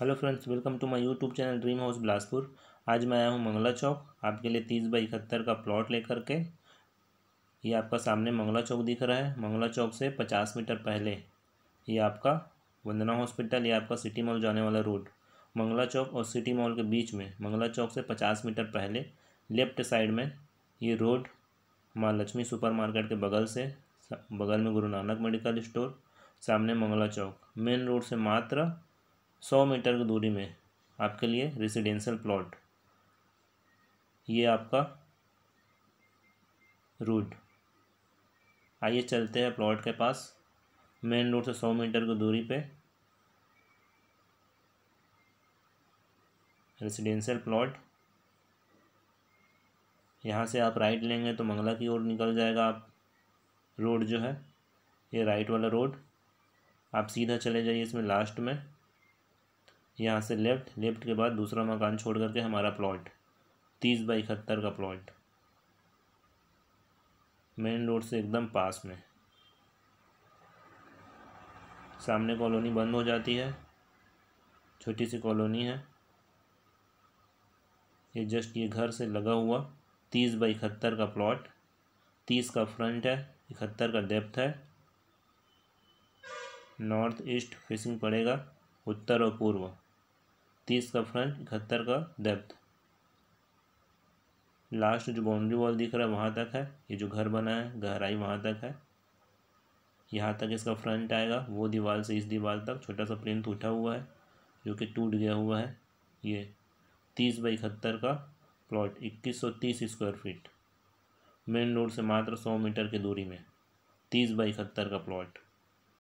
hello friends welcome to my YouTube channel dream house Bilaspur आज मैं आया हूँ मंगला चौक आपके लिए तीस बाई इकहत्तर का प्लॉट लेकर के ये आपका सामने मंगला चौक दिख रहा है मंगला चौक से पचास मीटर पहले ये आपका वंदना हॉस्पिटल या आपका सिटी मॉल जाने वाला रोड मंगला चौक और सिटी मॉल के बीच में मंगला चौक से पचास मीटर पहले लेफ्ट साइड में ये रोड माँ लक्ष्मी सुपर के बगल से बगल में गुरु नानक मेडिकल स्टोर सामने मंगला चौक मेन रोड से मात्र सौ मीटर की दूरी में आपके लिए रेजिडेंशियल प्लॉट ये आपका रूट आइए चलते हैं प्लॉट के पास मेन रोड से सौ मीटर की दूरी पे रेजिडेंशियल प्लॉट यहाँ से आप राइट लेंगे तो मंगला की ओर निकल जाएगा आप रोड जो है ये राइट वाला रोड आप सीधा चले जाइए इसमें लास्ट में यहाँ से लेफ़्ट लेफ़्ट के बाद दूसरा मकान छोड़ करके हमारा प्लॉट तीस बाई इकहत्तर का प्लॉट मेन रोड से एकदम पास में सामने कॉलोनी बंद हो जाती है छोटी सी कॉलोनी है ये जस्ट ये घर से लगा हुआ तीस बाई इकहत्तर का प्लॉट तीस का फ्रंट है इकहत्तर का डेप्थ है नॉर्थ ईस्ट फेसिंग पड़ेगा उत्तर और पूर्व तीस का फ्रंट इकहत्तर का डेप्थ लास्ट जो बाउंड्री वॉल दिख रहा है वहाँ तक है ये जो घर बना है गहराई वहाँ तक है यहाँ तक इसका फ्रंट आएगा वो दीवार से इस दीवार तक छोटा सा प्लेन टूटा हुआ है जो कि टूट गया हुआ है ये तीस बाई इकहत्तर का प्लॉट इक्कीस सौ तीस स्क्वायर फीट मेन रोड से मात्र सौ मीटर की दूरी में तीस बाई इकहत्तर का प्लॉट